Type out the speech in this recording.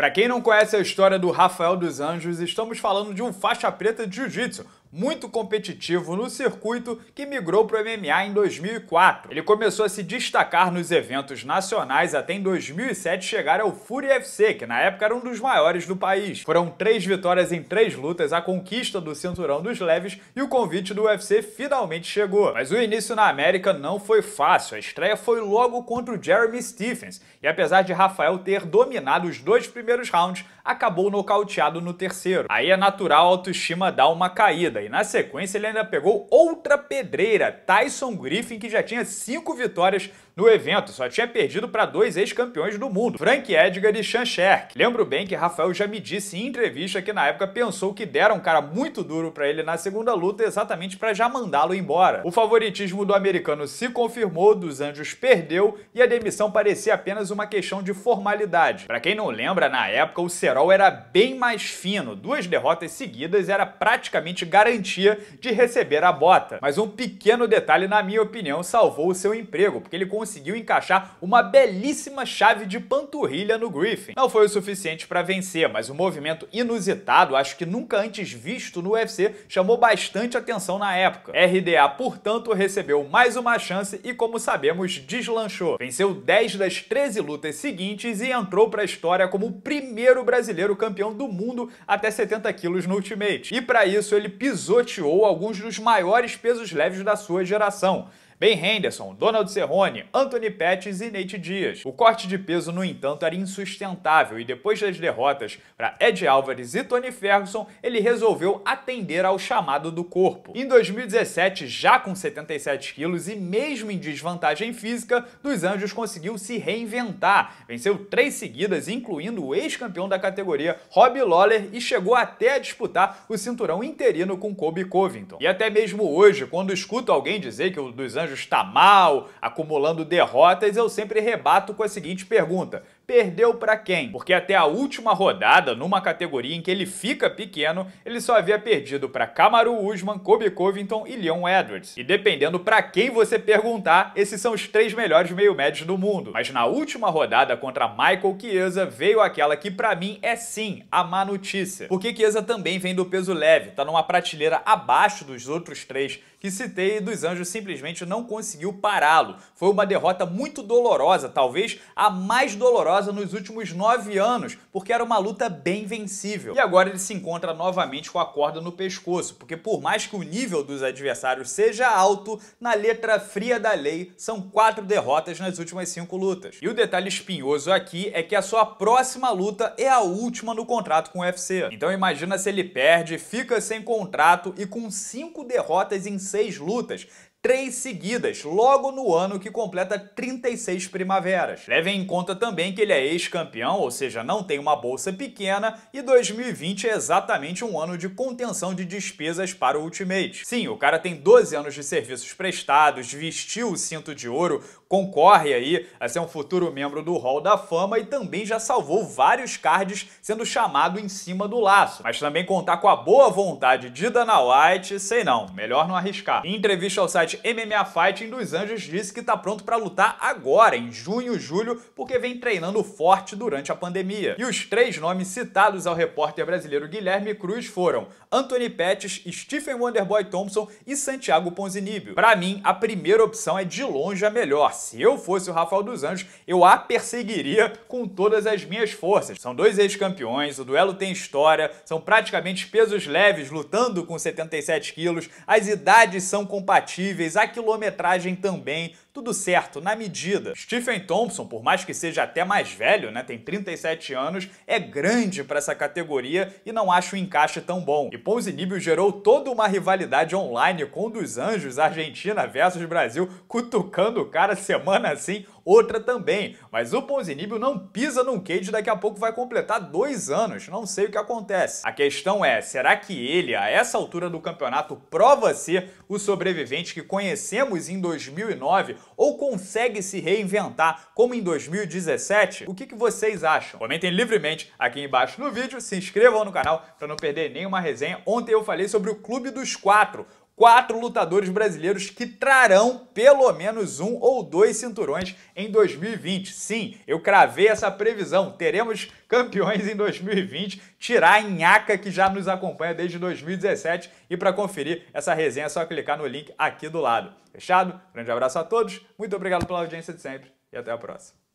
Para quem não conhece a história do Rafael dos Anjos, estamos falando de um faixa preta de jiu-jitsu, muito competitivo no circuito que migrou para o MMA em 2004. Ele começou a se destacar nos eventos nacionais até em 2007 chegar ao Fury FC, que na época era um dos maiores do país. Foram três vitórias em três lutas, a conquista do cinturão dos leves e o convite do UFC finalmente chegou. Mas o início na América não foi fácil, a estreia foi logo contra o Jeremy Stephens, e apesar de Rafael ter dominado os dois primeiros rounds, acabou nocauteado no terceiro. Aí é natural a autoestima dar uma caída, e na sequência ele ainda pegou outra pedreira, Tyson Griffin, que já tinha cinco vitórias no evento, só tinha perdido para dois ex-campeões do mundo, Frank Edgar e Sean Sherk. Lembro bem que Rafael já me disse em entrevista que na época pensou que deram um cara muito duro para ele na segunda luta exatamente para já mandá-lo embora. O favoritismo do americano se confirmou, dos anjos perdeu e a demissão parecia apenas uma questão de formalidade. Para quem não lembra, na época o Serol era bem mais fino, duas derrotas seguidas era praticamente garantia de receber a bota. Mas um pequeno detalhe, na minha opinião, salvou o seu emprego, porque ele conseguiu conseguiu encaixar uma belíssima chave de panturrilha no Griffin. Não foi o suficiente para vencer, mas o movimento inusitado, acho que nunca antes visto no UFC, chamou bastante atenção na época. RDA, portanto, recebeu mais uma chance e, como sabemos, deslanchou. Venceu 10 das 13 lutas seguintes e entrou para a história como o primeiro brasileiro campeão do mundo até 70 quilos no Ultimate. E para isso ele pisoteou alguns dos maiores pesos leves da sua geração. Ben Henderson, Donald Cerrone, Anthony Pettis e Nate Dias. O corte de peso, no entanto, era insustentável e depois das derrotas para Ed Álvares e Tony Ferguson, ele resolveu atender ao chamado do corpo. Em 2017, já com 77 quilos e mesmo em desvantagem física, Dos Anjos conseguiu se reinventar. Venceu três seguidas, incluindo o ex-campeão da categoria Rob Lawler e chegou até a disputar o cinturão interino com Kobe Covington. E até mesmo hoje, quando escuto alguém dizer que o Dos Anjos Anjos está mal, acumulando derrotas, eu sempre rebato com a seguinte pergunta: perdeu para quem? Porque até a última rodada, numa categoria em que ele fica pequeno, ele só havia perdido para Kamaru Usman, Kobe Covington e Leon Edwards. E dependendo para quem você perguntar, esses são os três melhores meio-médios do mundo. Mas na última rodada contra Michael Chiesa veio aquela que para mim é sim a má notícia. Porque Chiesa também vem do peso leve, tá numa prateleira abaixo dos outros três que citei e dos Anjos simplesmente não conseguiu pará-lo. Foi uma derrota muito dolorosa, talvez a mais dolorosa nos últimos nove anos, porque era uma luta bem vencível. E agora ele se encontra novamente com a corda no pescoço, porque por mais que o nível dos adversários seja alto, na letra fria da lei são quatro derrotas nas últimas cinco lutas. E o detalhe espinhoso aqui é que a sua próxima luta é a última no contrato com o UFC. Então imagina se ele perde, fica sem contrato e com cinco derrotas em seis lutas, três seguidas, logo no ano que completa 36 primaveras. Levem em conta também que ele é ex-campeão, ou seja, não tem uma bolsa pequena, e 2020 é exatamente um ano de contenção de despesas para o Ultimate. Sim, o cara tem 12 anos de serviços prestados, vestiu o cinto de ouro, concorre aí a ser um futuro membro do Hall da Fama e também já salvou vários cards sendo chamado em cima do laço. Mas também contar com a boa vontade de Dana White, sei não, melhor não arriscar. Em entrevista ao site MMA Fighting, dos Anjos disse que tá pronto para lutar agora, em junho, julho, porque vem treinando forte durante a pandemia. E os três nomes citados ao repórter brasileiro Guilherme Cruz foram Anthony Pettis, Stephen Wonderboy Thompson e Santiago Ponzinibio. Para mim, a primeira opção é de longe a melhor, se eu fosse o Rafael dos Anjos, eu a perseguiria com todas as minhas forças. São dois ex-campeões, o duelo tem história, são praticamente pesos leves lutando com 77 quilos, as idades são compatíveis, a quilometragem também, tudo certo, na medida. Stephen Thompson, por mais que seja até mais velho, né, tem 37 anos, é grande para essa categoria e não acho o encaixe tão bom. E Ponzinibbio gerou toda uma rivalidade online com o dos Anjos, Argentina versus Brasil, cutucando o cara semana sim, outra também. Mas o Ponzinibbio não pisa num cage daqui a pouco vai completar dois anos. Não sei o que acontece. A questão é, será que ele, a essa altura do campeonato, prova ser o sobrevivente que conhecemos em 2009 ou consegue se reinventar como em 2017? O que, que vocês acham? Comentem livremente aqui embaixo no vídeo, se inscrevam no canal para não perder nenhuma resenha. Ontem eu falei sobre o Clube dos Quatro, quatro lutadores brasileiros que trarão pelo menos um ou dois cinturões em 2020. Sim, eu cravei essa previsão. Teremos campeões em 2020, tirar a nhaca que já nos acompanha desde 2017. E para conferir essa resenha é só clicar no link aqui do lado. Fechado? Grande abraço a todos, muito obrigado pela audiência de sempre e até a próxima.